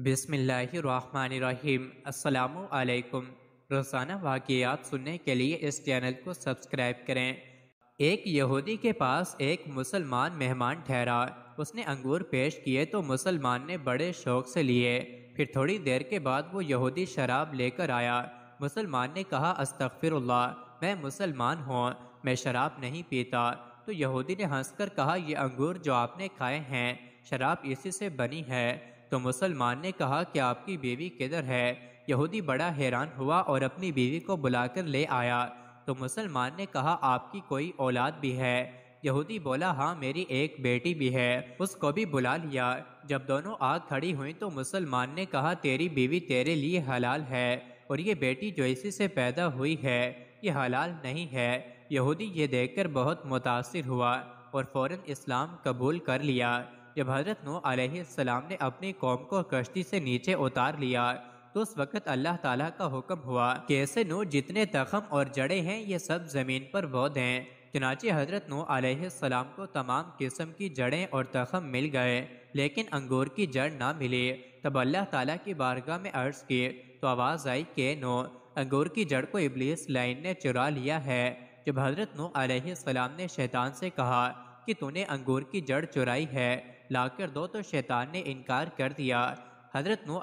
बिसमीम् अल्लाम रोज़ाना वाक़ात सुनने के लिए इस चैनल को सब्सक्राइब करें एक यहूदी के पास एक मुसलमान मेहमान ठहरा उसने अंगूर पेश किए तो मुसलमान ने बड़े शौक से लिए फिर थोड़ी देर के बाद वो यहूदी शराब लेकर आया मुसलमान ने कहा अस्तफिरल्ला मैं मुसलमान हूँ मैं शराब नहीं पीता तो यहूदी ने हंसकर कहा ये अंगूर जो आपने खाए हैं शराब इसी से बनी है तो मुसलमान ने कहा कि आपकी बीवी किधर है यहूदी बड़ा हैरान हुआ और अपनी बीवी को बुलाकर ले आया तो मुसलमान ने कहा आपकी कोई औलाद भी है यहूदी बोला हाँ मेरी एक बेटी भी है उसको भी बुला लिया जब दोनों आग खड़ी हुई तो मुसलमान ने कहा तेरी बीवी तेरे लिए हलाल है और ये बेटी जो इसी से पैदा हुई है ये हलाल नहीं है यहूदी ये देखकर बहुत मुतासर हुआ और फ़ौर इस्लाम कबूल कर लिया जब हजरत नू आसमाम ने अपनी कौम को कश्ती से नीचे उतार लिया तो उस वक़्त अल्लाह ताला का हुक्म हुआ कि ऐसे नू जितने तखम और जड़े हैं ये सब ज़मीन पर बौद्ध हैं चनाचे हजरत नू आसमाम को तमाम किस्म की जड़ें और तखम मिल गए लेकिन अंगूर की जड़ ना मिली तब अल्लाह ताला की बारगाह में अर्ज़ किए तो आवाज़ आई के नो अंगूर की जड़ को इबलीस लाइन ने चुरा लिया है जब हजरत नू आसमाम ने शैतान से कहा कि तूने अंगूर की जड़ चुराई है लाकर दो तो शैतान ने इनकार कर दिया हजरत नू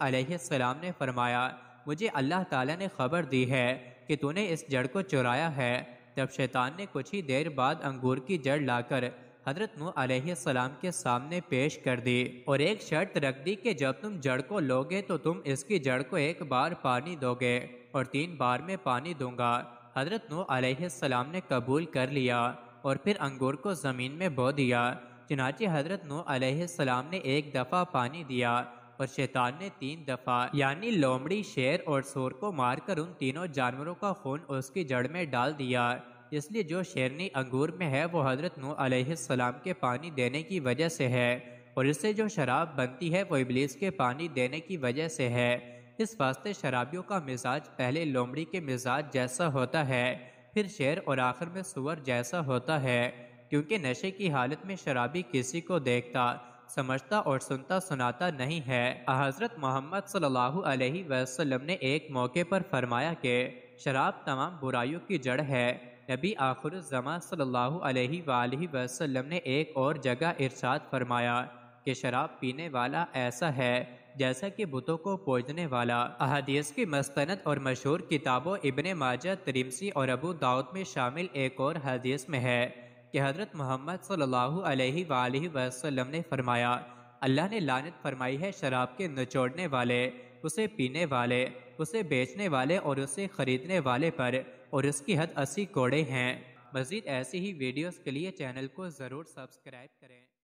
सलाम ने फरमाया मुझे अल्लाह ताला ने खबर दी है कि तूने इस जड़ को चुराया है तब शैतान ने कुछ ही देर बाद अंगूर की जड़ लाकर हजरत नू सलाम के सामने पेश कर दी और एक शर्त रख दी कि जब तुम जड़ को लोगे तो तुम इसकी जड़ को एक बार पानी दोगे और तीन बार में पानी दूंगा हजरत नू सलाम ने कबूल कर लिया और फिर अंगूर को ज़मीन में बो दिया चनाचे हजरत नू अलैहिस्सलाम ने एक दफ़ा पानी दिया और शैतान ने तीन दफ़ा यानी लोमड़ी शेर और सूर को मारकर उन तीनों जानवरों का खून उसकी जड़ में डाल दिया इसलिए जो शेरनी अंगूर में है वो हजरत नू अलैहिस्सलाम के पानी देने की वजह से है और इससे जो शराब बनती है वो इबलीस के पानी देने की वजह से है इस वास्ते शराबियों का मिजाज पहले लोमड़ी के मिजाज जैसा होता है फिर शेर और आखिर में सुअर जैसा होता है क्योंकि नशे की हालत में शराबी किसी को देखता समझता और सुनता सुनाता नहीं है हजरत मोहम्मद सल्लल्लाहु अलैहि वसल्लम ने एक मौके पर फरमाया कि शराब तमाम बुराइयों की जड़ है नबी आखिर जमा सल्लल्लाहु अलैहि वसल्लम ने एक और जगह इरशाद फरमाया कि शराब पीने वाला ऐसा है जैसा कि बुतों को पोजने वाला अहदीस की मस्तनत और मशहूर किताबों इबन माजा त्रिमसी और अबू दाऊद में शामिल एक और हदीस में है कि हज़रत मोहम्मद सल्लल्लाहु वसल्लम ने फरमाया अल्लाह ने लानत फरमाई है शराब के नचोड़ने वाले उसे पीने वाले उसे बेचने वाले और उसे ख़रीदने वाले पर और उसकी हद अस्सी कोड़े हैं मज़ीद ऐसी ही वीडियोस के लिए चैनल को ज़रूर सब्सक्राइब करें